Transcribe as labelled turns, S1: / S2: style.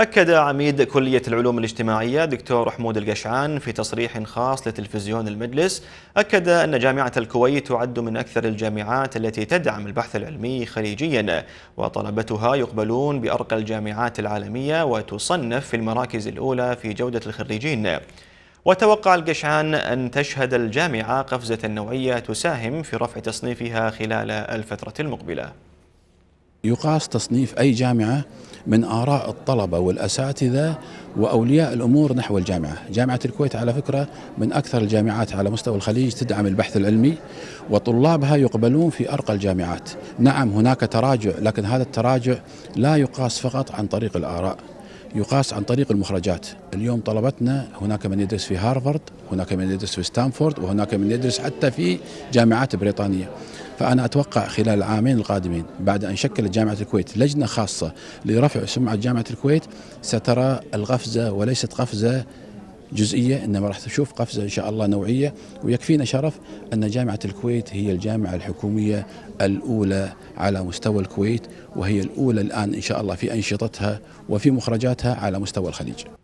S1: أكد عميد كلية العلوم الاجتماعية دكتور حمود القشعان في تصريح خاص لتلفزيون المجلس أكد أن جامعة الكويت تعد من أكثر الجامعات التي تدعم البحث العلمي خليجيا وطلبتها يقبلون بأرقى الجامعات العالمية وتصنف في المراكز الأولى في جودة الخريجين وتوقع القشعان أن تشهد الجامعة قفزة نوعية تساهم في رفع تصنيفها خلال الفترة المقبلة
S2: يقاس تصنيف أي جامعة من آراء الطلبة والأساتذة وأولياء الأمور نحو الجامعة جامعة الكويت على فكرة من أكثر الجامعات على مستوى الخليج تدعم البحث العلمي وطلابها يقبلون في أرقى الجامعات نعم هناك تراجع لكن هذا التراجع لا يقاس فقط عن طريق الآراء يقاس عن طريق المخرجات اليوم طلبتنا هناك من يدرس في هارفارد هناك من يدرس في ستانفورد وهناك من يدرس حتى في جامعات بريطانية فأنا أتوقع خلال العامين القادمين بعد أن شكلت جامعة الكويت لجنة خاصة لرفع سمعة جامعة الكويت سترى القفزة وليست قفزة جزئيه انما راح تشوف قفزه ان شاء الله نوعيه ويكفينا شرف ان جامعه الكويت هي الجامعه الحكوميه الاولى على مستوى الكويت وهي الاولى الان ان شاء الله في انشطتها وفي مخرجاتها على مستوى الخليج.